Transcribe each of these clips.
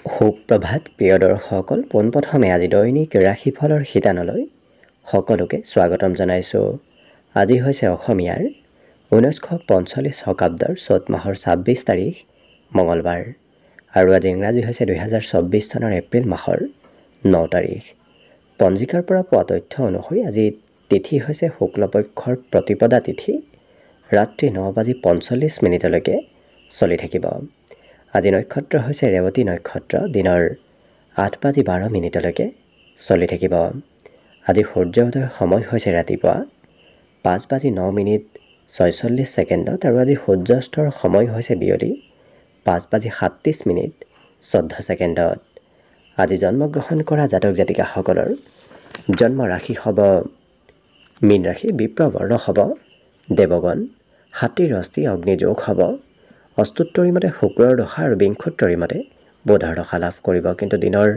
সুপ্ৰভাত প্ৰিয় দৰ্শক পোনপ্ৰথমে আজি দৈনিক ৰাশিফলৰ শিতানলৈ সকলোকে স্বাগতম জনাইছোঁ আজি হৈছে অসমীয়াৰ ঊনৈছশ পঞ্চল্লিছ শকাব্দৰ চ'ত মাহৰ ছাব্বিছ তাৰিখ মঙলবাৰ আৰু আজি ইংৰাজী হৈছে দুহেজাৰ চৌব্বিছ চনৰ এপ্ৰিল মাহৰ ন তাৰিখ পঞ্জিকাৰ পৰা পোৱা তথ্য অনুসৰি আজি তিথি হৈছে শুক্ল পক্ষৰ প্ৰতিপদা তিথি ৰাতি ন বাজি পঞ্চল্লিছ মিনিটলৈকে চলি থাকিব আজি নক্ষত্ৰ হৈছে ৰেৱতী নক্ষত্ৰ দিনৰ আঠ বাজি বাৰ মিনিটলৈকে চলি থাকিব আজি সূৰ্যোদয়ৰ সময় হৈছে ৰাতিপুৱা পাঁচ বাজি ন মিনিট ছয়চল্লিছ ছেকেণ্ডত আৰু আজি সূৰ্যাস্তৰ সময় হৈছে বিয়লি পাঁচ বাজি সাতত্ৰিছ মিনিট চৈধ্য ছেকেণ্ডত আজি জন্মগ্ৰহণ কৰা জাতক জাতিকাসকলৰ জন্ম ৰাশি হ'ব মীন ৰাশি বিপ্ৰবৰ্ণ হ'ব দেৱগণ হাতীৰ অস্তি অগ্নিযোগ হ'ব অষ্টোত্তৰী মতে শুক্ৰৰ দশা আৰু বিংশোত্তৰী মতে বোধৰ দশা লাভ কৰিব কিন্তু দিনৰ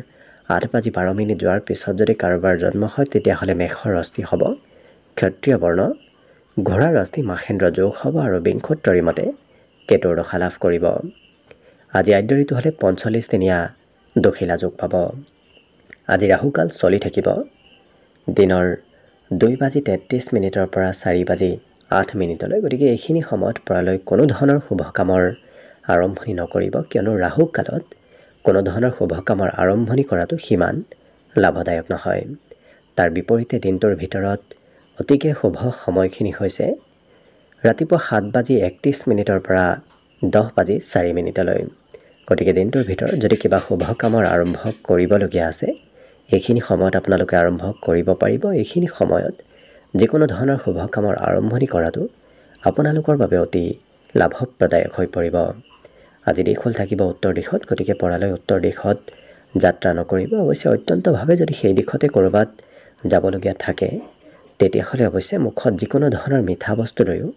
আঠ বাজি বাৰ মিনিট যোৱাৰ পিছত যদি কাৰোবাৰ জন্ম হয় তেতিয়াহ'লে মেঘৰ অস্থি হ'ব ক্ষত্ৰিয় বৰ্ণ ঘোঁৰাৰ অস্থি মাহেন্দ্ৰ যোগ হ'ব আৰু বিংশোত্তৰী মতে কেতুৰ দশা লাভ কৰিব আজি আদ্যৰিটো হ'লে পঞ্চল্লিছ দিনীয়া দুশিলা যোগ পাব আজি ৰাহুকাল চলি থাকিব দিনৰ দুই বাজি তেত্ৰিছ মিনিটৰ পৰা চাৰি বাজি আঠ মিনিটলৈ গতিকে এইখিনি সময়ত পৰালৈ কোনো ধৰণৰ শুভ কামৰ আৰম্ভণি নকৰিব কিয়নো ৰাহু কালত কোনো ধৰণৰ শুভ কামৰ আৰম্ভণি কৰাটো সিমান লাভদায়ক নহয় তাৰ বিপৰীতে দিনটোৰ ভিতৰত অতিকে শুভ সময়খিনি হৈছে ৰাতিপুৱা সাত বাজি একত্ৰিছ মিনিটৰ পৰা দহ বাজি চাৰি মিনিটলৈ গতিকে দিনটোৰ ভিতৰত যদি কিবা শুভ কামৰ আৰম্ভ কৰিবলগীয়া আছে এইখিনি সময়ত আপোনালোকে আৰম্ভ কৰিব পাৰিব এইখিনি সময়ত যিকোনো ধৰণৰ শুভ কামৰ আৰম্ভণি কৰাটো আপোনালোকৰ বাবে অতি লাভপ্ৰদায়ক হৈ পৰিব আজি দেশ হ'ল থাকিব উত্তৰ দিশত গতিকে পৰালৈ উত্তৰ দিশত যাত্ৰা নকৰিব অৱশ্যে অত্যন্তভাৱে যদি সেই দিশতে ক'ৰবাত যাবলগীয়া থাকে তেতিয়াহ'লে অৱশ্যে মুখত যিকোনো ধৰণৰ মিঠা বস্তু লৈও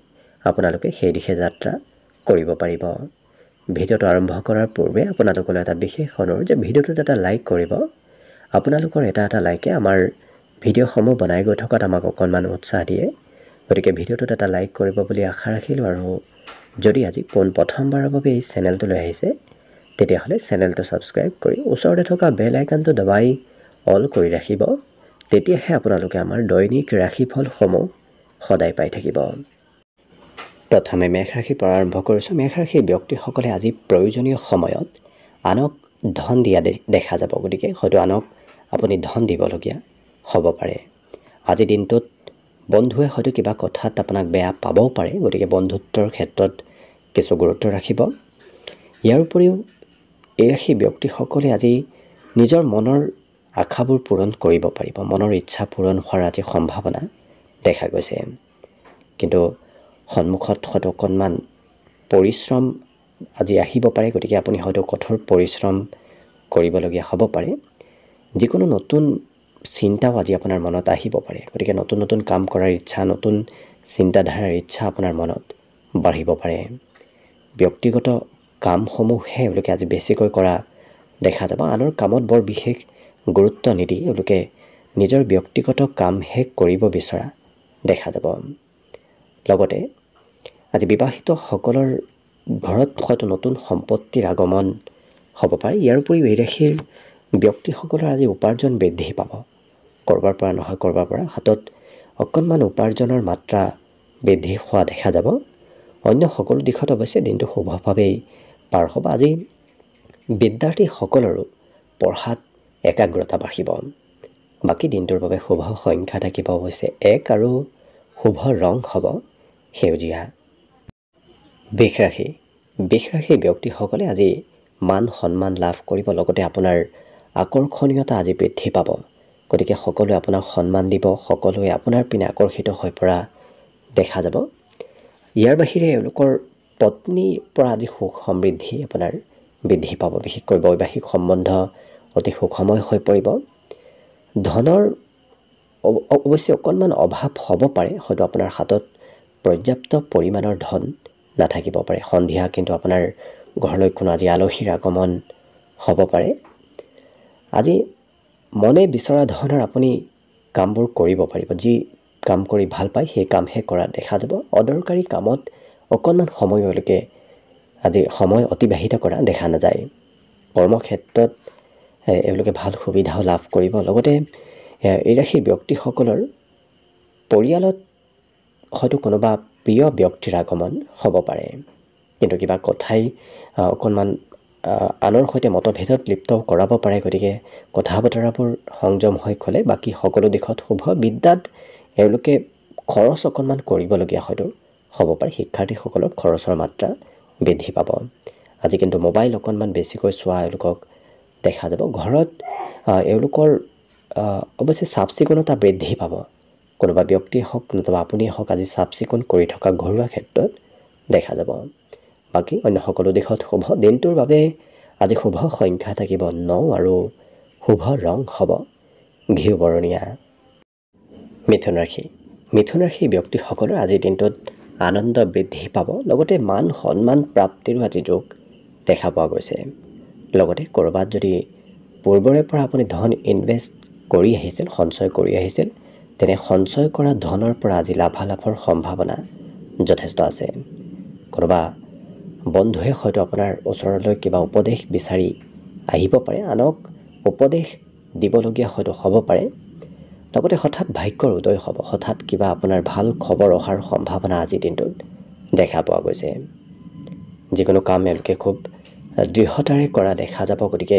আপোনালোকে সেই দিশে যাত্ৰা কৰিব পাৰিব ভিডিঅ'টো আৰম্ভ কৰাৰ পূৰ্বে আপোনালোকলৈ এটা বিশেষ অনুৰোধ যে ভিডিঅ'টোত এটা লাইক কৰিব আপোনালোকৰ এটা এটা লাইকে আমাৰ ভিডিঅ'সমূহ বনাই গৈ থকাত আমাক অকণমান উৎসাহ দিয়ে গতিকে ভিডিঅ'টোত এটা লাইক কৰিব বুলি আশা ৰাখিলোঁ আৰু যদি আজি পোন প্ৰথমবাৰৰ বাবে এই চেনেলটোলৈ আহিছে তেতিয়াহ'লে চেনেলটো ছাবস্ক্ৰাইব কৰি ওচৰতে থকা বেল আইকনটো দবাই অল কৰি ৰাখিব তেতিয়াহে আপোনালোকে আমাৰ দৈনিক ৰাশিফলসমূহ সদায় পাই থাকিব প্ৰথমে মেঘ ৰাশি পৰা আৰম্ভ কৰিছোঁ মেঘ ৰাশিৰ ব্যক্তিসকলে আজি প্ৰয়োজনীয় সময়ত আনক ধন দিয়া দেখা যাব গতিকে হয়তো আনক আপুনি ধন দিবলগীয়া হ'ব পাৰে আজি দিনটোত বন্ধুৱে হয়তো কিবা কথাত আপোনাক বেয়া পাবও পাৰে গতিকে বন্ধুত্বৰ ক্ষেত্ৰত কিছু গুৰুত্ব ৰাখিব ইয়াৰ উপৰিও এই ৰাশি ব্যক্তিসকলে আজি নিজৰ মনৰ আশাবোৰ পূৰণ কৰিব পাৰিব মনৰ ইচ্ছা পূৰণ হোৱাৰ আজি সম্ভাৱনা দেখা গৈছে কিন্তু সন্মুখত হয়তো অকণমান পৰিশ্ৰম আজি আহিব পাৰে গতিকে আপুনি হয়তো কঠোৰ পৰিশ্ৰম কৰিবলগীয়া হ'ব পাৰে যিকোনো নতুন চিন্তাও আজি আপোনাৰ মনত আহিব পাৰে গতিকে নতুন নতুন কাম কৰাৰ ইচ্ছা নতুন চিন্তাধাৰাৰ ইচ্ছা আপোনাৰ মনত বাঢ়িব পাৰে ব্যক্তিগত কামসমূহহে এওঁলোকে আজি বেছিকৈ কৰা দেখা যাব আনৰ কামত বৰ বিশেষ গুৰুত্ব নিদি এওঁলোকে নিজৰ ব্যক্তিগত কামহে কৰিব বিচৰা দেখা যাব লগতে আজি বিবাহিতসকলৰ ঘৰত হয়তো নতুন সম্পত্তিৰ আগমন হ'ব পাৰে ইয়াৰ উপৰিও এই ৰাশিৰ ব্যক্তিসকলৰ আজি উপাৰ্জন বৃদ্ধি পাব ক'ৰবাৰ পৰা নহয় ক'ৰবাৰ পৰা হাতত অকণমান উপাৰ্জনৰ মাত্ৰা বৃদ্ধি হোৱা দেখা যাব অন্য সকলো দিশত অৱশ্যে দিনটো শুভভাৱেই পাৰ হ'ব আজি বিদ্যাৰ্থীসকলৰো পঢ়াত একাগ্ৰতা বাঢ়িব বাকী দিনটোৰ বাবে শুভ সংখ্যা থাকিব অৱশ্যে এক আৰু শুভ ৰং হ'ব সেউজীয়া বিষ ৰাশি বিষ ৰাশি ব্যক্তিসকলে আজি মান সন্মান লাভ কৰিব লগতে আপোনাৰ আকৰ্ষণীয়তা আজি বৃদ্ধি পাব গতিকে সকলোৱে আপোনাক সন্মান দিব সকলোৱে আপোনাৰ পিনে আকৰ্ষিত হৈ পৰা দেখা যাব ইয়াৰ বাহিৰে এওঁলোকৰ পত্নীৰ পৰা আজি সুখ সমৃদ্ধি আপোনাৰ বৃদ্ধি পাব বিশেষকৈ বৈবাহিক সম্বন্ধ অতি সুখময় হৈ পৰিব ধনৰ অৱশ্যে অকণমান অভাৱ হ'ব পাৰে হয়তো আপোনাৰ হাতত পৰ্যাপ্ত পৰিমাণৰ ধন নাথাকিব পাৰে সন্ধিয়া কিন্তু আপোনাৰ ঘৰলৈ কোনো আজি আলহীৰ আগমন হ'ব পাৰে আজি মনে বিচৰা ধৰণৰ আপুনি কামবোৰ কৰিব পাৰিব যি কাম কৰি ভাল পায় সেই কামহে কৰা দেখা যাব অদৰকাৰী কামত অকণমান সময়লৈকে আজি সময় অতিবাহিত কৰা দেখা নাযায় কৰ্মক্ষেত্ৰত এওঁলোকে ভাল সুবিধাও লাভ কৰিব লগতে এই ৰাশিৰ ব্যক্তিসকলৰ পৰিয়ালত হয়তো কোনোবা প্ৰিয় ব্যক্তিৰ আগমন হ'ব পাৰে কিন্তু কিবা কথাই অকণমান আনৰ সৈতে মতভেদত লিপ্ত কৰাব পাৰে গতিকে কথা বতৰাবোৰ সংযম হৈ ক'লে বাকী সকলো দিশত শুভ বিদ্যাত এওঁলোকে খৰচ অকণমান কৰিবলগীয়া হয়তো হ'ব পাৰে শিক্ষাৰ্থীসকলৰ খৰচৰ মাত্ৰা বৃদ্ধি পাব আজি কিন্তু মোবাইল অকণমান বেছিকৈ চোৱা এওঁলোকক দেখা যাব ঘৰত এওঁলোকৰ অৱশ্যে চাফ চিকুণতা বৃদ্ধি পাব কোনোবা ব্যক্তিয়ে হওক নতুবা আপুনিয়ে হওক আজি চাফ চিকুণ কৰি থকা ঘৰুৱা ক্ষেত্ৰত দেখা যাব বাকী অন্য সকলো দিশত শুভ দিনটোৰ বাবে আজি শুভ সংখ্যা থাকিব ন আৰু শুভ ৰং হ'ব ঘিউ বৰণীয়া মিথুন ৰাশি মিথুন ৰাশি ব্যক্তিসকলৰ আজিৰ দিনটোত আনন্দ বৃদ্ধি পাব লগতে মান সন্মান প্ৰাপ্তিৰো আজি যোগ দেখা পোৱা গৈছে লগতে ক'ৰবাত যদি পূৰ্বৰে পৰা আপুনি ধন ইনভেষ্ট কৰি আহিছিল সঞ্চয় কৰি আহিছিল তেনে সঞ্চয় কৰা ধনৰ পৰা আজি লাভালাভৰ সম্ভাৱনা যথেষ্ট আছে ক'ৰবাত বন্ধুৱে হয়তো আপোনাৰ ওচৰলৈ কিবা উপদেশ বিচাৰি আহিব পাৰে আনক উপদেশ দিবলগীয়া হয়তো হ'ব পাৰে লগতে হঠাৎ ভাগ্যৰ উদয় হ'ব হঠাৎ কিবা আপোনাৰ ভাল খবৰ অহাৰ সম্ভাৱনা আজিৰ দিনটোত দেখা পোৱা গৈছে যিকোনো কাম এওঁলোকে খুব দৃঢ়তাৰে কৰা দেখা যাব গতিকে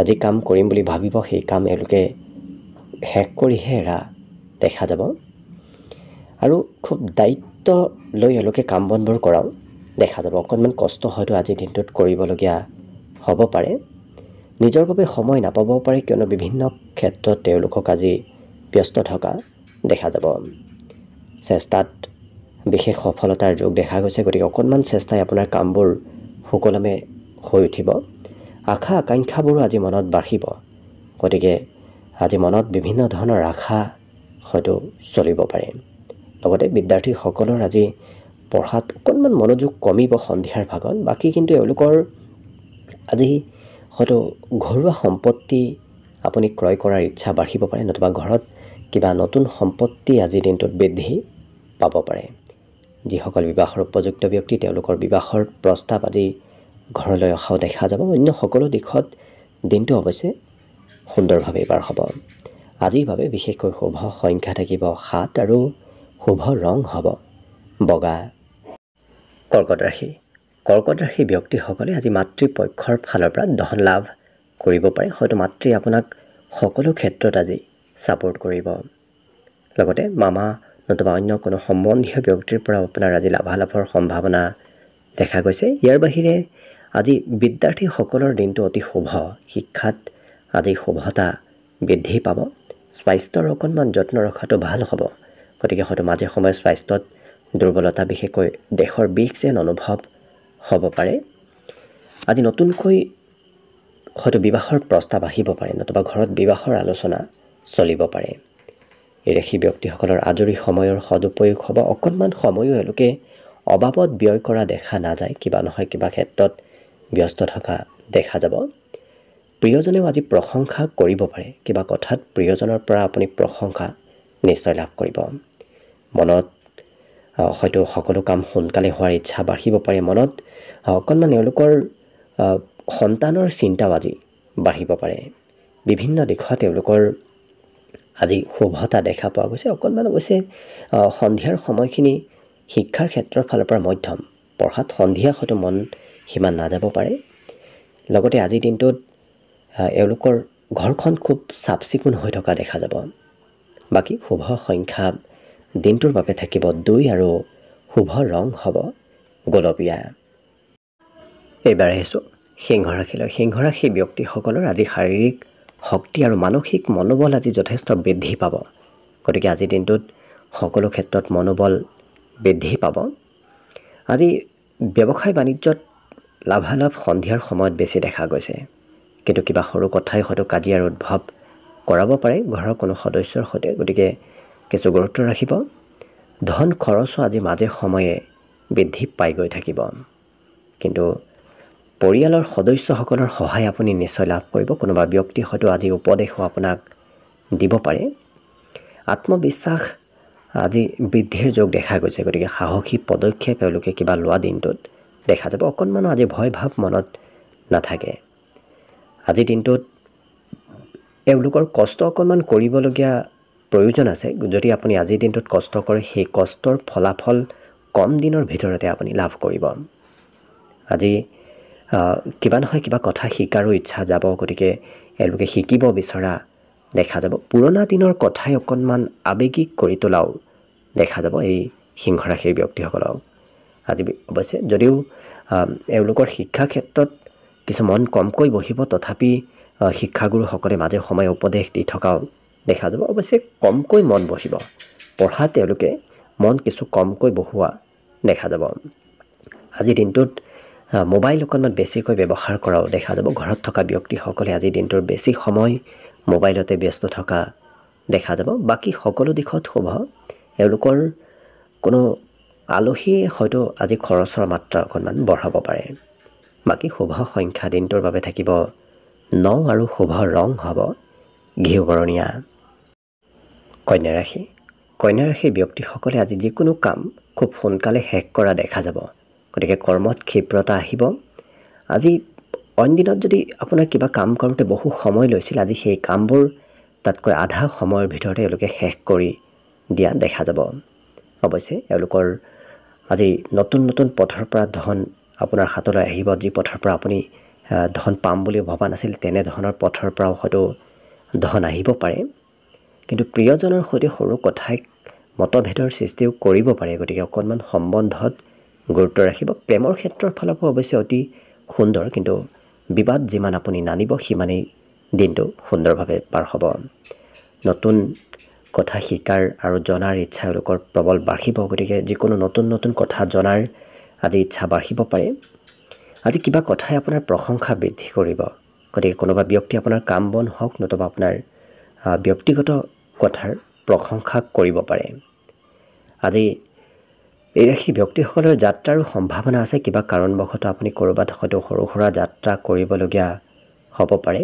আজি কাম কৰিম বুলি ভাবিব সেই কাম এওঁলোকে শেষ কৰিহে এৰা দেখা যাব আৰু খুব দায়িত্ব লৈ এওঁলোকে কাম বনবোৰ কৰাওঁ দেখা যাব অকণমান কষ্ট হয়তো আজিৰ দিনটোত কৰিবলগীয়া হ'ব পাৰে নিজৰ বাবে সময় নাপাবও পাৰে কিয়নো বিভিন্ন ক্ষেত্ৰত তেওঁলোকক আজি ব্যস্ত থকা দেখা যাব চেষ্টাত বিশেষ সফলতাৰ যোগ দেখা গৈছে গতিকে অকণমান চেষ্টাই আপোনাৰ কামবোৰ সুকলমে হৈ উঠিব আশা আকাংক্ষাবোৰো আজি মনত বাঢ়িব গতিকে আজি মনত বিভিন্ন ধৰণৰ আশা হয়তো চলিব পাৰে লগতে বিদ্যাৰ্থীসকলৰ আজি পঢ়াত অকণমান মনোযোগ কমিব সন্ধিয়াৰ ভাগত বাকী কিন্তু এওঁলোকৰ আজি হয়তো ঘৰুৱা সম্পত্তি আপুনি ক্ৰয় কৰাৰ ইচ্ছা বাঢ়িব পাৰে নতুবা ঘৰত কিবা নতুন সম্পত্তি আজিৰ দিনটোত বৃদ্ধি পাব পাৰে যিসকল বিবাহৰ উপযুক্ত ব্যক্তি তেওঁলোকৰ বিবাহৰ প্ৰস্তাৱ আজি ঘৰলৈ অহাও দেখা যাব অন্য সকলো দিশত দিনটো অৱশ্যে সুন্দৰভাৱে এইবাৰ হ'ব আজিৰ বাবে বিশেষকৈ শুভ সংখ্যা থাকিব সাত আৰু শুভ ৰং হ'ব বগা কৰ্কট ৰাশি কৰ্কট ৰাশিৰ ব্যক্তিসকলে আজি মাতৃ পক্ষৰ ফালৰ পৰা ধন লাভ কৰিব পাৰে হয়তো মাতৃ আপোনাক সকলো ক্ষেত্ৰত আজি ছাপৰ্ট কৰিব লগতে মামা নতুবা অন্য কোনো সম্বন্ধীয় ব্যক্তিৰ পৰাও আপোনাৰ আজি লাভালাভৰ সম্ভাৱনা দেখা গৈছে ইয়াৰ বাহিৰে আজি বিদ্যাৰ্থীসকলৰ দিনটো অতি শুভ শিক্ষাত আজি শুভতা বৃদ্ধি পাব স্বাস্থ্যৰ অকণমান যত্ন ৰখাটো ভাল হ'ব গতিকে হয়তো মাজে সময়ে স্বাস্থ্যত দুৰ্বলতা বিশেষকৈ দেশৰ বিষ যেন অনুভৱ হ'ব পাৰে আজি নতুনকৈ হয়তো বিবাহৰ প্ৰস্তাৱ আহিব পাৰে নতুবা ঘৰত বিবাহৰ আলোচনা চলিব পাৰে এই ৰেষি ব্যক্তিসকলৰ আজৰি সময়ৰ সদুপয়োগ হ'ব অকণমান সময়ো এওঁলোকে অবাবত ব্যয় কৰা দেখা নাযায় কিবা নহয় কিবা ক্ষেত্ৰত ব্যস্ত থকা দেখা যাব প্ৰিয়জনেও আজি প্ৰশংসা কৰিব পাৰে কিবা কথাত প্ৰিয়জনৰ পৰা আপুনি প্ৰশংসা নিশ্চয় লাভ কৰিব মনত হয়তো সকলো কাম সোনকালে হোৱাৰ ইচ্ছা বাঢ়িব পাৰে মনত অকণমান এওঁলোকৰ সন্তানৰ চিন্তাও আজি বাঢ়িব পাৰে বিভিন্ন দিশত তেওঁলোকৰ আজি শুভতা দেখা পোৱা গৈছে অকণমান অৱশ্যে সন্ধিয়াৰ সময়খিনি শিক্ষাৰ ক্ষেত্ৰৰ ফালৰ পৰা মধ্যম পঢ়াত সন্ধিয়া হয়তো মন সিমান নাযাব পাৰে লগতে আজি দিনটোত এওঁলোকৰ ঘৰখন খুব চাফ চিকুণ হৈ থকা দেখা যাব বাকী শুভ সংখ্যা দিনটোৰ বাবে থাকিব দুই আৰু শুভ ৰং হ'ব গোলপীয়া এইবাৰ আহিছোঁ সিংহ ৰাশিলৈ সিংহ ৰাশি ব্যক্তিসকলৰ আজি শাৰীৰিক শক্তি আৰু মানসিক মনোবল আজি যথেষ্ট বৃদ্ধি পাব গতিকে আজিৰ দিনটোত সকলো ক্ষেত্ৰত মনোবল বৃদ্ধি পাব আজি ব্যৱসায় বাণিজ্যত লাভালাভ সন্ধিয়াৰ সময়ত বেছি দেখা গৈছে কিন্তু কিবা সৰু কথাই হয়তো কাজিয়াৰ উদ্ভৱ কৰাব পাৰে ঘৰৰ কোনো সদস্যৰ সৈতে গতিকে কিছু গুৰুত্ব ৰাখিব ধন খৰচো আজি মাজে সময়ে বৃদ্ধি পাই গৈ থাকিব কিন্তু পৰিয়ালৰ সদস্যসকলৰ সহায় আপুনি নিশ্চয় লাভ কৰিব কোনোবা ব্যক্তি হয়তো আজি উপদেশো আপোনাক দিব পাৰে আত্মবিশ্বাস আজি বৃদ্ধিৰ যোগ দেখা গৈছে গতিকে সাহসী পদক্ষেপ এওঁলোকে কিবা লোৱা দিনটোত দেখা যাব অকণমানো আজি ভয় ভাৱ মনত নাথাকে আজি দিনটোত এওঁলোকৰ কষ্ট অকণমান কৰিবলগীয়া প্ৰয়োজন আছে যদি আপুনি আজিৰ দিনটোত কষ্ট কৰে সেই কষ্টৰ ফলাফল কম দিনৰ ভিতৰতে আপুনি লাভ কৰিব আজি কিবা নহয় কিবা কথা শিকাৰো ইচ্ছা যাব গতিকে এওঁলোকে শিকিব বিচৰা দেখা যাব পুৰণা দিনৰ কথাই অকণমান আৱেগিক কৰি তোলাও দেখা যাব এই সিংহৰাশিৰ ব্যক্তিসকলক আজি অৱশ্যে যদিও এওঁলোকৰ শিক্ষা ক্ষেত্ৰত কিছু মন কমকৈ বহিব তথাপি শিক্ষাগুৰুসকলে মাজে সময়ে উপদেশ দি থকাও দেখা যাব অৱশ্যে কমকৈ মন বহিব পঢ়া তেওঁলোকে মন কিছু কমকৈ বহোৱা দেখা যাব আজিৰ দিনটোত মোবাইল অকণমান বেছিকৈ ব্যৱহাৰ কৰাও দেখা যাব ঘৰত থকা ব্যক্তিসকলে আজি দিনটোৰ বেছি সময় মোবাইলতে ব্যস্ত থকা দেখা যাব বাকী সকলো দিশত শুভ এওঁলোকৰ কোনো আলহীয়ে হয়তো আজি খৰচৰ মাত্ৰা অকণমান বঢ়াব পাৰে বাকী শুভ সংখ্যা দিনটোৰ বাবে থাকিব ন আৰু শুভ ৰং হ'ব ঘিউবৰণীয়া কন্যা ৰাশি কন্যা ৰাশিৰ ব্যক্তিসকলে আজি যিকোনো কাম খুব সোনকালে শেষ কৰা দেখা যাব গতিকে কৰ্মত ক্ষীপ্ৰতা আহিব আজি অন্য দিনত যদি আপোনাৰ কিবা কাম কৰোঁতে বহু সময় লৈছিল আজি সেই কামবোৰ তাতকৈ আধা সময়ৰ ভিতৰতে এওঁলোকে শেষ কৰি দিয়া দেখা যাব অৱশ্যে এওঁলোকৰ আজি নতুন নতুন পথৰ পৰা ধন আপোনাৰ হাতলৈ আহিব যি পথৰ পৰা আপুনি ধন পাম বুলি ভবা নাছিল তেনে ধৰণৰ পথৰ পৰাও হয়তো ধন আহিব পাৰে কিন্তু প্ৰিয়জনৰ সৈতে সৰু কথাই মতভেদৰ সৃষ্টিও কৰিব পাৰে গতিকে অকণমান সম্বন্ধত গুৰুত্ব ৰাখিব প্ৰেমৰ ক্ষেত্ৰৰ ফালৰ পৰা অৱশ্যে অতি সুন্দৰ কিন্তু বিবাদ যিমান আপুনি নানিব সিমানেই দিনটো সুন্দৰভাৱে পাৰ হ'ব নতুন কথা শিকাৰ আৰু জনাৰ ইচ্ছা এওঁলোকৰ প্ৰবল বাঢ়িব গতিকে যিকোনো নতুন নতুন কথা জনাৰ আজি ইচ্ছা বাঢ়িব পাৰে আজি কিবা কথাই আপোনাৰ প্ৰশংসা বৃদ্ধি কৰিব গতিকে কোনোবা ব্যক্তি আপোনাৰ কাম বন হওক নতুবা আপোনাৰ ব্যক্তিগত কথাৰ প্ৰশংসা কৰিব পাৰে আজি এই ৰাশি ব্যক্তিসকলৰ যাত্ৰাৰো সম্ভাৱনা আছে কিবা কাৰণবশতঃ আপুনি ক'ৰবাত হয়তো সৰু সুৰা যাত্ৰা কৰিবলগীয়া হ'ব পাৰে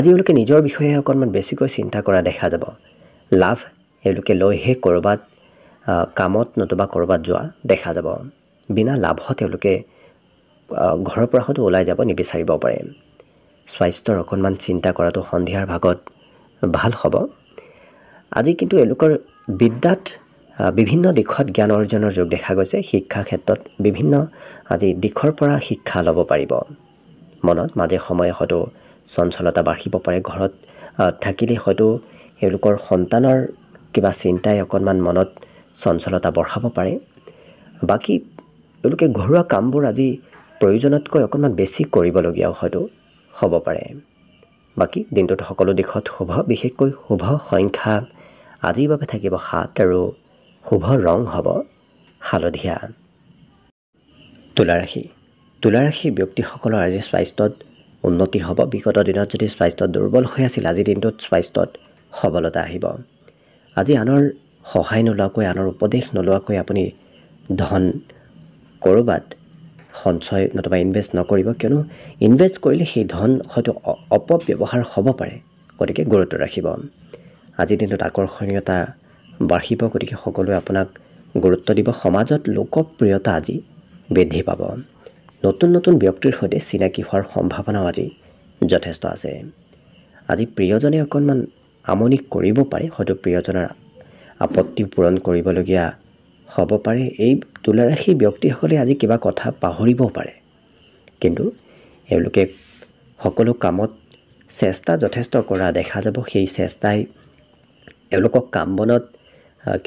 আজি এওঁলোকে নিজৰ বিষয়ে অকণমান বেছিকৈ চিন্তা কৰা দেখা যাব লাভ এওঁলোকে লৈহে ক'ৰবাত কামত নতুবা ক'ৰবাত যোৱা দেখা যাব বিনা লাভত তেওঁলোকে ঘৰৰ পৰা হয়তো ওলাই যাব নিবিচাৰিব পাৰে স্বাস্থ্যৰ অকণমান চিন্তা কৰাটো সন্ধিয়াৰ ভাগত ভাল হ'ব আজি কিন্তু এওঁলোকৰ বিদ্যাত বিভিন্ন দিশত জ্ঞান অৰ্জনৰ যোগ দেখা গৈছে শিক্ষা ক্ষেত্ৰত বিভিন্ন আজি দিশৰ পৰা শিক্ষা ল'ব পাৰিব মনত মাজে সময়ে হয়তো চঞ্চলতা বাঢ়িব পাৰে ঘৰত থাকিলে হয়তো এওঁলোকৰ সন্তানৰ কিবা চিন্তাই অকণমান মনত চঞ্চলতা বঢ়াব পাৰে বাকী এওঁলোকে ঘৰুৱা কামবোৰ আজি প্ৰয়োজনতকৈ অকণমান বেছি কৰিবলগীয়াও হয়তো হ'ব পাৰে বাকী দিনটোত সকলো দিশত শুভ বিশেষকৈ শুভ সংখ্যা আজিৰ বাবে থাকিব সাত আৰু শুভ ৰং হ'ব হালধীয়া তুলাৰাশি তুলাৰাশিৰ ব্যক্তিসকলৰ আজি স্বাস্থ্যত উন্নতি হ'ব বিগত দিনত যদি স্বাস্থ্য দুৰ্বল হৈ আছিল আজিৰ দিনটোত স্বাস্থ্যত সবলতা আহিব আজি আনৰ সহায় নোলোৱাকৈ আনৰ উপদেশ নোলোৱাকৈ আপুনি ধন ক'ৰবাত সঞ্চয় নতুবা ইনভেষ্ট নকৰিব কিয়নো ইনভেষ্ট কৰিলে সেই ধন হয়তো অপব্যৱহাৰ হ'ব পাৰে গতিকে গুৰুত্ব ৰাখিব আজিৰ দিনটোত আকৰ্ষণীয়তা বাঢ়িব গতিকে সকলোৱে আপোনাক গুৰুত্ব দিব সমাজত লোকপ্ৰিয়তা আজি বৃদ্ধি পাব নতুন নতুন ব্যক্তিৰ সৈতে চিনাকি হোৱাৰ সম্ভাৱনাও আজি যথেষ্ট আছে আজি প্ৰিয়জনে অকণমান আমনি কৰিব পাৰে হয়তো প্ৰিয়জনৰ আপত্তি পূৰণ কৰিবলগীয়া হ'ব পাৰে এই তুলাৰাশি ব্যক্তিসকলে আজি কিবা কথা পাহৰিবও পাৰে কিন্তু এওঁলোকে সকলো কামত চেষ্টা যথেষ্ট কৰা দেখা যাব সেই চেষ্টাই এওঁলোকক কাম বনত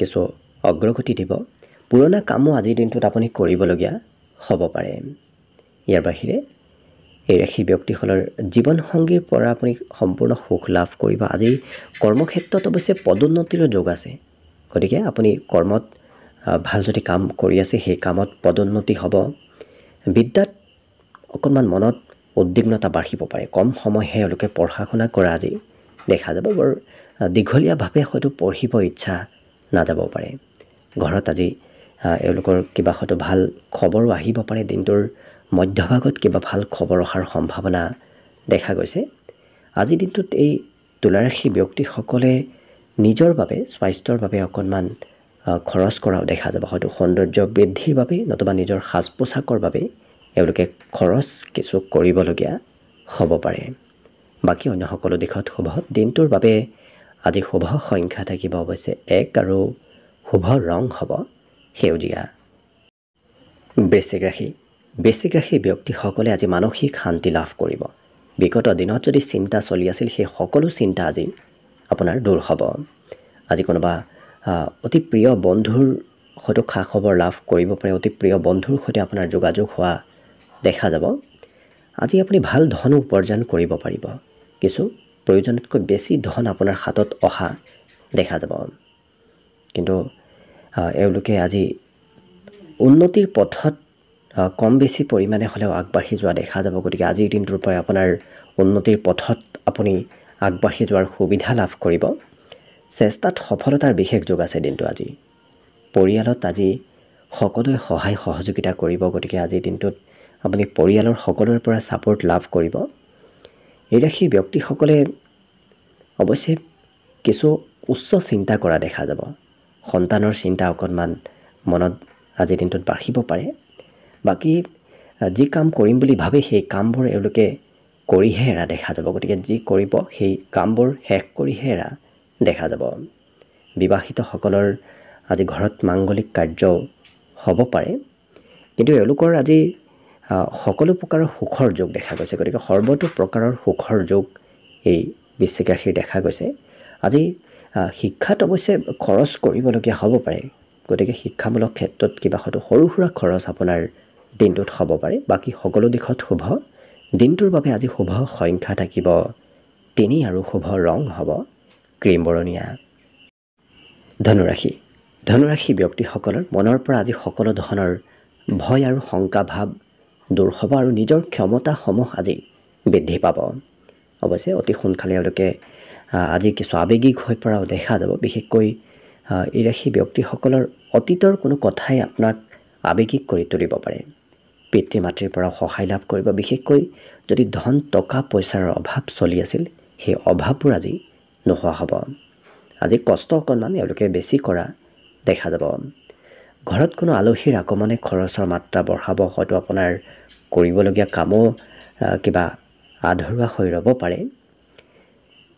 কিছু অগ্ৰগতি দিব পুৰণা কামো আজিৰ দিনটোত আপুনি কৰিবলগীয়া হ'ব পাৰে ইয়াৰ বাহিৰে এই ৰাশি ব্যক্তিসকলৰ জীৱনসংগীৰ পৰা আপুনি সম্পূৰ্ণ সুখ লাভ কৰিব আজিৰ কৰ্মক্ষেত্ৰত অৱশ্যে পদোন্নতিৰো যোগ আছে গতিকে আপুনি কৰ্মত ভাল যদি কাম কৰি আছে সেই কামত পদোন্নতি হ'ব বিদ্যাত অকণমান মনত উদ্বিগ্নতা বাঢ়িব পাৰে কম সময়হে এওঁলোকে পঢ়া শুনা কৰা আজি দেখা যাব বৰ দীঘলীয়াভাৱে হয়তো পঢ়িব ইচ্ছা নাযাব পাৰে ঘৰত আজি এওঁলোকৰ কিবা হয়তো ভাল খবৰো আহিব পাৰে দিনটোৰ মধ্যভাগত কিবা ভাল খবৰ অহাৰ সম্ভাৱনা দেখা গৈছে আজি দিনটোত এই তোলাৰাশি ব্যক্তিসকলে নিজৰ বাবে স্বাস্থ্যৰ বাবে অকণমান খৰচ কৰাও দেখা যাব হয়তো সৌন্দৰ্য বৃদ্ধিৰ বাবে নতুবা নিজৰ সাজ পোছাকৰ বাবে এওঁলোকে খৰচ কিছু কৰিবলগীয়া হ'ব পাৰে বাকী অন্য সকলো দিশত শুভ দিনটোৰ বাবে আজি শুভ সংখ্যা থাকিব অৱশ্যে এক আৰু শুভ ৰং হ'ব সেউজীয়া বৃশ্চিক ৰাশি বৃশ্চিক ৰাশিৰ ব্যক্তিসকলে আজি মানসিক শান্তি লাভ কৰিব বিগত দিনত যদি চিন্তা চলি আছিল সেই সকলো চিন্তা আজি আপোনাৰ দূৰ হ'ব আজি কোনোবা অতি প্ৰিয় বন্ধুৰ হয়তো খা খবৰ লাভ কৰিব পাৰে অতি প্ৰিয় বন্ধুৰ সৈতে আপোনাৰ যোগাযোগ হোৱা দেখা যাব আজি আপুনি ভাল ধন উপাৰ্জন কৰিব পাৰিব কিছু প্ৰয়োজনতকৈ বেছি ধন আপোনাৰ হাতত অহা দেখা যাব কিন্তু এওঁলোকে আজি উন্নতিৰ পথত কম বেছি পৰিমাণে হ'লেও আগবাঢ়ি যোৱা দেখা যাব গতিকে আজিৰ দিনটোৰ পৰাই আপোনাৰ উন্নতিৰ পথত আপুনি আগবাঢ়ি যোৱাৰ সুবিধা লাভ কৰিব চেষ্টাত সফলতাৰ বিশেষ যোগ আছে দিনটো আজি পৰিয়ালত আজি সকলোৱে সহায় সহযোগিতা কৰিব গতিকে আজিৰ দিনটোত আপুনি পৰিয়ালৰ সকলোৰে পৰা ছাপৰ্ট লাভ কৰিব এই ৰাশিৰ ব্যক্তিসকলে অৱশ্যে কিছু উচ্চ চিন্তা কৰা দেখা যাব সন্তানৰ চিন্তা অকণমান মনত আজিৰ দিনটোত বাঢ়িব পাৰে বাকী যি কাম কৰিম বুলি ভাবে সেই কামবোৰ এওঁলোকে কৰিহে এৰা দেখা যাব গতিকে যি কৰিব সেই কামবোৰ শেষ কৰিহে এৰা দেখা যাব বিবাহিতসকলৰ আজি ঘৰত মাংগলিক কাৰ্য হ'ব পাৰে কিন্তু এওঁলোকৰ আজি সকলো প্ৰকাৰৰ সুখৰ যোগ দেখা গৈছে গতিকে সৰ্বতো প্ৰকাৰৰ সুখৰ যোগ এই বিশ্বিক ৰাশিৰ দেখা গৈছে আজি শিক্ষাত অৱশ্যে খৰচ কৰিবলগীয়া হ'ব পাৰে গতিকে শিক্ষামূলক ক্ষেত্ৰত কিবা হয়তো সৰু সুৰা খৰচ আপোনাৰ দিনটোত হ'ব পাৰে বাকী সকলো দিশত শুভ দিনটোৰ বাবে আজি শুভ সংখ্যা থাকিব তিনি আৰু শুভ ৰং হ'ব ক্ৰীম বৰণীয়া ধনুৰাশি ধনুৰাশি ব্যক্তিসকলৰ মনৰ পৰা আজি সকলো ধৰণৰ ভয় আৰু শংকা ভাৱ দূৰ হ'ব আৰু নিজৰ ক্ষমতাসমূহ আজি বৃদ্ধি পাব অৱশ্যে অতি সোনকালে এওঁলোকে আজি কিছু আৱেগিক হৈ পৰাও দেখা যাব বিশেষকৈ এই ৰাশি ব্যক্তিসকলৰ অতীতৰ কোনো কথাই আপোনাক আৱেগিক কৰি তুলিব পাৰে পিতৃ মাতৃৰ পৰাও সহায় লাভ কৰিব বিশেষকৈ যদি ধন টকা পইচাৰ অভাৱ চলি আছিল সেই অভাৱবোৰ আজি নোহোৱা হ'ব আজি কষ্ট অকণমান এওঁলোকে বেছি কৰা দেখা যাব ঘৰত কোনো আলহীৰ আগমনে খৰচৰ মাত্ৰা বঢ়াব হয়তো আপোনাৰ কৰিবলগীয়া কামো কিবা আধৰুৱা হৈ ৰ'ব পাৰে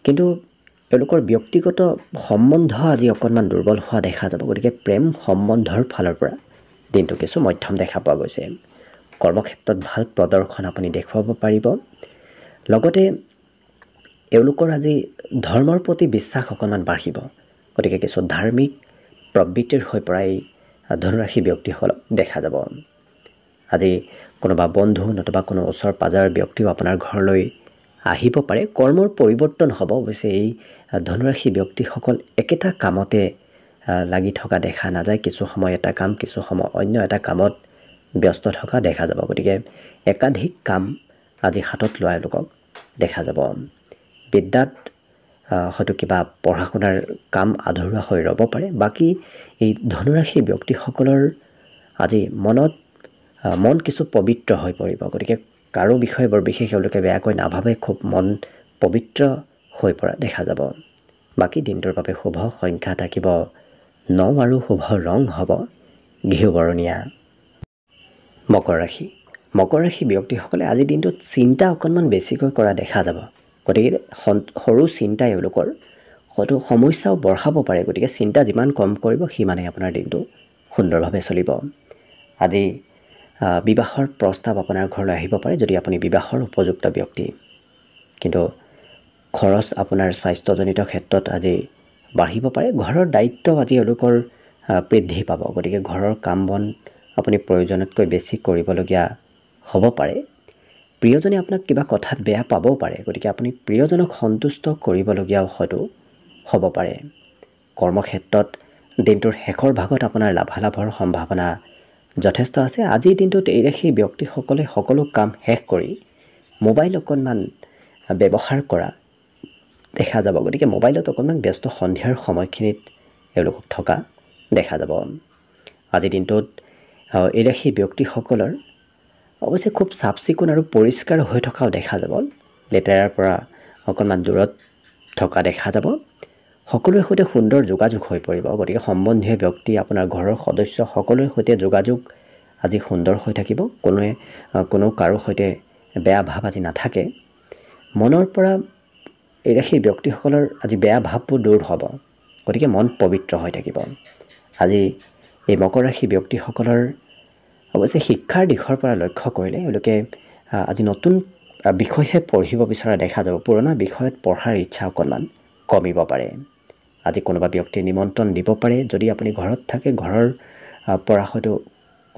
কিন্তু এওঁলোকৰ ব্যক্তিগত সম্বন্ধ আজি অকণমান দুৰ্বল হোৱা দেখা যাব গতিকে প্ৰেম সম্বন্ধৰ ফালৰ পৰা দিনটো কিছু মধ্যম দেখা পোৱা গৈছে কৰ্মক্ষেত্ৰত ভাল প্ৰদৰ্শন আপুনি দেখুৱাব পাৰিব লগতে এওঁলোকৰ আজি ধৰ্মৰ প্ৰতি বিশ্বাস অকণমান বাঢ়িব গতিকে কিছু ধাৰ্মিক প্ৰবৃত্তিৰ হৈ পৰাই ধনুৰাশি ব্যক্তিসকলক দেখা যাব আজি কোনোবা বন্ধু নতুবা কোনো ওচৰ পাজাৰ ব্যক্তিও আপোনাৰ ঘৰলৈ আহিব পাৰে কৰ্মৰ পৰিৱৰ্তন হ'ব অৱশ্যে এই ধনুৰাশি ব্যক্তিসকল একেটা কামতে লাগি থকা দেখা নাযায় কিছু সময় এটা কাম কিছু সময় অন্য এটা কামত ব্যস্ত থকা দেখা যাব গতিকে একাধিক কাম আজি হাতত লোৱা এওঁলোকক দেখা যাব বিদ্যাত হয়তো কিবা পঢ়া শুনাৰ কাম আধৰুৱা হৈ ৰ'ব পাৰে বাকী এই ধনুৰাশি ব্যক্তিসকলৰ আজি মনত মন কিছু পবিত্ৰ হৈ পৰিব গতিকে কাৰো বিষয়ে বৰ বিশেষ এওঁলোকে বেয়াকৈ নাভাবে খুব মন পবিত্ৰ হৈ পৰা দেখা যাব বাকী দিনটোৰ বাবে শুভ সংখ্যা থাকিব ন আৰু শুভ ৰং হ'ব ঘিউ বৰণীয়া মকৰ ৰাশি মকৰ ৰাশি ব্যক্তিসকলে আজি দিনটোত চিন্তা অকণমান বেছিকৈ কৰা দেখা যাব গতিকে সৰু চিন্তাই এওঁলোকৰ হয়তো সমস্যাও বঢ়াব পাৰে গতিকে চিন্তা যিমান কম কৰিব সিমানেই আপোনাৰ দিনটো সুন্দৰভাৱে চলিব আজি বিবাহৰ প্ৰস্তাৱ আপোনাৰ ঘৰলৈ আহিব পাৰে যদি আপুনি বিবাহৰ উপযুক্ত ব্যক্তি কিন্তু খৰচ আপোনাৰ স্বাস্থ্যজনিত ক্ষেত্ৰত আজি বাঢ়িব পাৰে ঘৰৰ দায়িত্ব আজি এওঁলোকৰ বৃদ্ধি পাব গতিকে ঘৰৰ কাম বন আপুনি প্ৰয়োজনতকৈ বেছি কৰিবলগীয়া হ'ব পাৰে প্ৰিয়জনে আপোনাক কিবা কথাত বেয়া পাবও পাৰে গতিকে আপুনি প্ৰিয়জনক সন্তুষ্ট কৰিবলগীয়াও হয়তো হ'ব পাৰে কৰ্মক্ষেত্ৰত দিনটোৰ শেষৰ ভাগত আপোনাৰ লাভালাভৰ সম্ভাৱনা যথেষ্ট আছে আজিৰ দিনটোত এই ৰাশি ব্যক্তিসকলে সকলো কাম শেষ কৰি মোবাইল অকণমান ব্যৱহাৰ কৰা দেখা যাব গতিকে মোবাইলত অকণমান ব্যস্ত সন্ধিয়াৰ সময়খিনিত এওঁলোকক থকা দেখা যাব আজিৰ দিনটোত এই ৰাশি ব্যক্তিসকলৰ অৱশ্যে খুব চাফ চিকুণ আৰু পৰিষ্কাৰ হৈ থকাও দেখা যাব লেতেৰাৰ পৰা অকণমান দূৰত থকা দেখা যাব সকলোৰে সৈতে সুন্দৰ যোগাযোগ হৈ পৰিব গতিকে সম্বন্ধীয় ব্যক্তি আপোনাৰ ঘৰৰ সদস্য সকলোৰে সৈতে যোগাযোগ আজি সুন্দৰ হৈ থাকিব কোনোৱে কোনো কাৰো সৈতে বেয়া ভাৱ আজি নাথাকে মনৰ পৰা এই সেই ব্যক্তিসকলৰ আজি বেয়া ভাৱবোৰ দূৰ হ'ব গতিকে মন পবিত্ৰ হৈ থাকিব আজি এই মকৰ ৰাশি ব্যক্তিসকলৰ অৱশ্যে শিক্ষাৰ দিশৰ পৰা লক্ষ্য কৰিলে এওঁলোকে আজি নতুন বিষয়হে পঢ়িব বিচৰা দেখা যাব পুৰণা বিষয়ত পঢ়াৰ ইচ্ছা অকণমান কমিব পাৰে আজি কোনোবা ব্যক্তিয়ে নিমন্ত্ৰণ দিব পাৰে যদি আপুনি ঘৰত থাকে ঘৰৰ পৰা হয়তো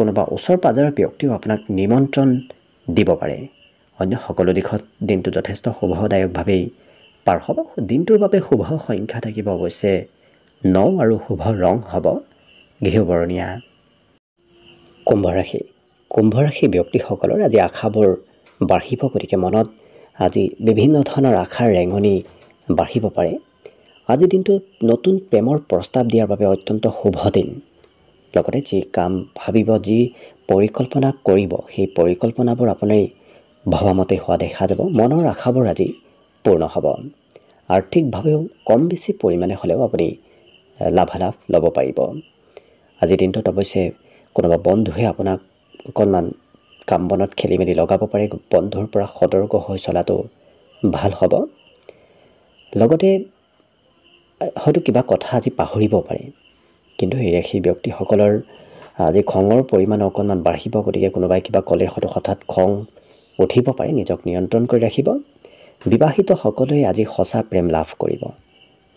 কোনোবা ওচৰ পাঁজৰৰ ব্যক্তিও আপোনাক নিমন্ত্ৰণ দিব পাৰে অন্য সকলো দিশত দিনটো যথেষ্ট শুভদায়কভাৱেই পাৰ হ'ব দিনটোৰ বাবে শুভ সংখ্যা থাকিব অৱশ্যে ন আৰু শুভ ৰং হ'ব ঘিহুবৰণীয়া কুম্ভ ৰাশি কুম্ভ ৰাশিৰ ব্যক্তিসকলৰ আজি আশাবোৰ বাঢ়িব গতিকে মনত আজি বিভিন্ন ধৰণৰ আশাৰ ৰেঙনি বাঢ়িব পাৰে আজি দিনটোত নতুন প্ৰেমৰ প্ৰস্তাৱ দিয়াৰ বাবে অত্যন্ত শুভ দিন লগতে যি কাম ভাবিব যি পৰিকল্পনা কৰিব সেই পৰিকল্পনাবোৰ আপুনি ভবামতে হোৱা দেখা যাব মনৰ আশাবোৰ আজি পূৰ্ণ হ'ব আৰ্থিকভাৱেও কম বেছি পৰিমাণে হ'লেও আপুনি লাভালাভ ল'ব পাৰিব আজিৰ দিনটোত অৱশ্যে কোনোবা বন্ধুৱে আপোনাক অকণমান কাম বনত খেলি মেলি লগাব পাৰে বন্ধুৰ পৰা সতৰ্ক হৈ চলাটো ভাল হ'ব লগতে হয়তো কিবা কথা আজি পাহৰিব পাৰে কিন্তু সেই সেই ব্যক্তিসকলৰ আজি খঙৰ পৰিমাণ অকণমান বাঢ়িব গতিকে কোনোবাই কিবা ক'লে হয়তো হঠাৎ খং উঠিব পাৰে নিজক নিয়ন্ত্ৰণ কৰি ৰাখিব বিবাহিতসকলে আজি সঁচা প্ৰেম লাভ কৰিব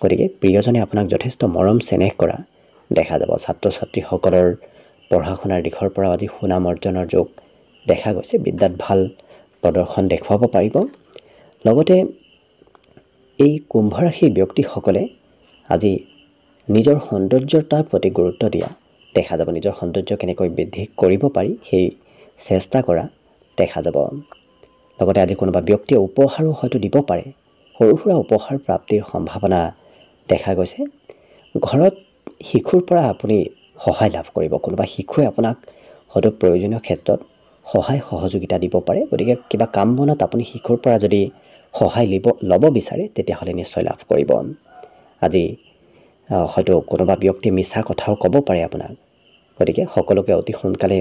গতিকে প্ৰিয়জনে আপোনাক যথেষ্ট মৰম চেনেহ কৰা দেখা যাব ছাত্ৰ ছাত্ৰীসকলৰ পঢ়া শুনাৰ দিশৰ পৰাও আজি সুনাম অৰ্জনৰ যোগ দেখা গৈছে বিদ্যাত ভাল প্ৰদৰ্শন দেখুৱাব পাৰিব লগতে এই কুম্ভৰাশিৰ ব্যক্তিসকলে আজি নিজৰ সৌন্দৰ্যতাৰ প্ৰতি গুৰুত্ব দিয়া দেখা যাব নিজৰ সৌন্দৰ্য কেনেকৈ বৃদ্ধি কৰিব পাৰি সেই চেষ্টা কৰা দেখা যাব লগতে আজি কোনোবা ব্যক্তিয়ে উপহাৰো হয়তো দিব পাৰে সৰু সুৰা উপহাৰ প্ৰাপ্তিৰ সম্ভাৱনা দেখা গৈছে ঘৰত শিশুৰ পৰা আপুনি সহায় লাভ কৰিব কোনোবা শিশুৱে আপোনাক হয়তো প্ৰয়োজনীয় ক্ষেত্ৰত সহায় সহযোগিতা দিব পাৰে গতিকে কিবা কাম বনত আপুনি শিশুৰ পৰা যদি সহায় লিব ল'ব বিচাৰে তেতিয়াহ'লে নিশ্চয় লাভ কৰিব আজি হয়তো কোনোবা ব্যক্তিয়ে মিছা কথাও ক'ব পাৰে আপোনাক গতিকে সকলোকে অতি সোনকালে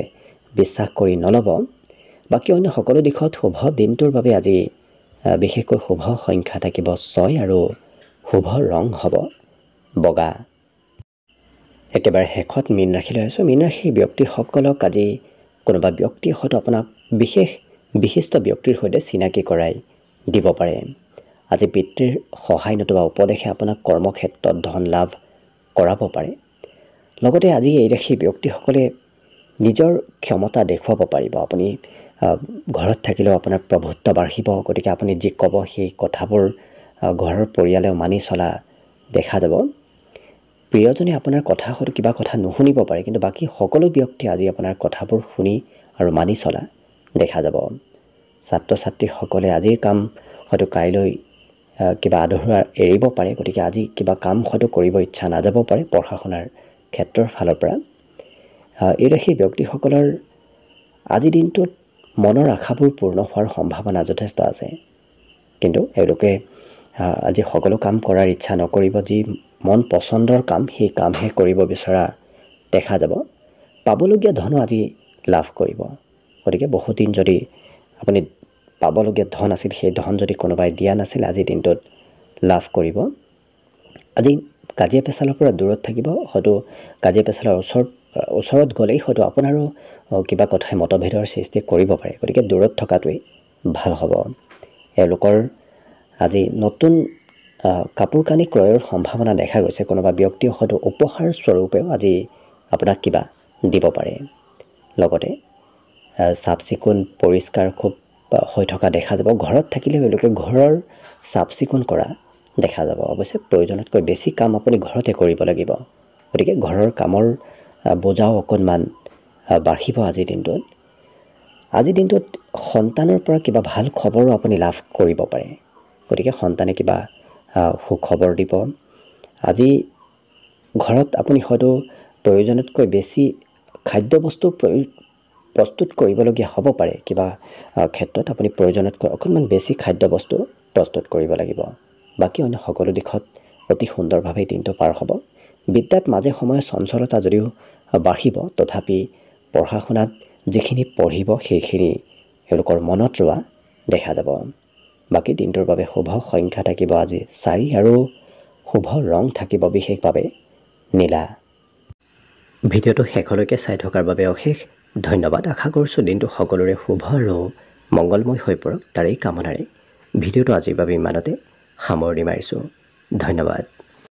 বিশ্বাস কৰি নল'ব বাকী অন্য সকলো দিশত শুভ দিনটোৰ বাবে আজি বিশেষকৈ শুভ সংখ্যা থাকিব ছয় আৰু শুভ ৰং হ'ব বগা একেবাৰে শেষত মীন লৈ আছোঁ মীন ৰাশিৰ ব্যক্তিসকলক আজি কোনোবা ব্যক্তি হয়তো আপোনাক বিশেষ বিশিষ্ট ব্যক্তিৰ সৈতে চিনাকি কৰাই দিব পাৰে আজি পিতৃৰ সহায় নতুবা উপদেশে আপোনাক কৰ্মক্ষেত্ৰত ধন লাভ কৰাব পাৰে লগতে আজি এই ৰাশিৰ ব্যক্তিসকলে নিজৰ ক্ষমতা দেখুৱাব পাৰিব আপুনি ঘৰত থাকিলেও আপোনাৰ প্ৰভুত্ব বাঢ়িব গতিকে আপুনি যি ক'ব সেই কথাবোৰ ঘৰৰ পৰিয়ালেও মানি চলা দেখা যাব প্ৰিয়জনে আপোনাৰ কথা হয়তো কিবা কথা নুশুনিব পাৰে কিন্তু বাকী সকলো ব্যক্তিয়ে আজি আপোনাৰ কথাবোৰ শুনি আৰু মানি চলা দেখা যাব ছাত্ৰ ছাত্ৰীসকলে আজিৰ কাম হয়তো কাইলৈ কিবা আধৰুৱা এৰিব পাৰে গতিকে আজি কিবা কাম হয়তো কৰিব ইচ্ছা নাযাব পাৰে পঢ়া শুনাৰ ক্ষেত্ৰৰ ফালৰ পৰা এইদৰে সেই ব্যক্তিসকলৰ আজিৰ দিনটোত মনৰ আশাবোৰ পূৰ্ণ হোৱাৰ সম্ভাৱনা যথেষ্ট আছে কিন্তু এওঁলোকে আজি সকলো কাম কৰাৰ ইচ্ছা নকৰিব যি মন পচন্দৰ কাম সেই কামহে কৰিব বিচৰা দেখা যাব পাবলগীয়া ধনো আজি লাভ কৰিব গতিকে বহুদিন যদি আপুনি পাবলগীয়া ধন আছিল সেই ধন যদি কোনোবাই দিয়া নাছিল আজি দিনটোত লাভ কৰিব আজি কাজিয়া পেচালৰ পৰা দূৰত থাকিব হয়তো কাজিয়া পেচালৰ ওচৰত ওচৰত গ'লেই হয়তো আপোনাৰো কিবা কথাই মতভেদৰ সৃষ্টি কৰিব পাৰে গতিকে দূৰত থকাটোৱেই ভাল হ'ব এওঁলোকৰ আজি নতুন কাপোৰ কানি ক্ৰয়ৰ সম্ভাৱনা দেখা গৈছে কোনোবা ব্যক্তিয়ে হয়তো উপহাৰ স্বৰূপেও আজি আপোনাক কিবা দিব পাৰে লগতে চাফ চিকুণ পৰিষ্কাৰ খুব হৈ থকা দেখা যাব ঘৰত থাকিলে এওঁলোকে ঘৰৰ চাফ চিকুণ কৰা দেখা যাব অৱশ্যে প্ৰয়োজনতকৈ বেছি কাম আপুনি ঘৰতে কৰিব লাগিব গতিকে ঘৰৰ কামৰ বোজাও অকণমান বাঢ়িব আজিৰ দিনটোত আজি দিনটোত সন্তানৰ পৰা কিবা ভাল খবৰো আপুনি লাভ কৰিব পাৰে গতিকে সন্তানে কিবা সুখবৰ দিব আজি ঘৰত আপুনি হয়তো প্ৰয়োজনতকৈ বেছি খাদ্যবস্তু প্ৰস্তুত কৰিবলগীয়া হ'ব পাৰে কিবা ক্ষেত্ৰত আপুনি প্ৰয়োজনতকৈ অকণমান বেছি খাদ্যবস্তু প্ৰস্তুত কৰিব লাগিব বাকী অন্য সকলো দিশত অতি সুন্দৰভাৱে দিনটো পাৰ হ'ব বিদ্যাত মাজে সময়ে চঞ্চলতা যদিও বাঢ়িব তথাপি পঢ়া শুনাত যিখিনি পঢ়িব সেইখিনি এওঁলোকৰ মনত ৰোৱা দেখা যাব বাকী দিনটোৰ বাবে শুভ সংখ্যা থাকিব আজি চাৰি আৰু শুভ ৰং থাকিব বিশেষভাৱে নীলা ভিডিঅ'টো শেষলৈকে চাই থকাৰ বাবে অশেষ ধন্যবাদ আশা কৰিছোঁ দিনটো সকলোৰে শুভ আৰু মংগলময় হৈ পৰক তাৰ এই কামনাৰে ভিডিঅ'টো আজিৰ বাবে ইমানতে সামৰণি মাৰিছোঁ ধন্যবাদ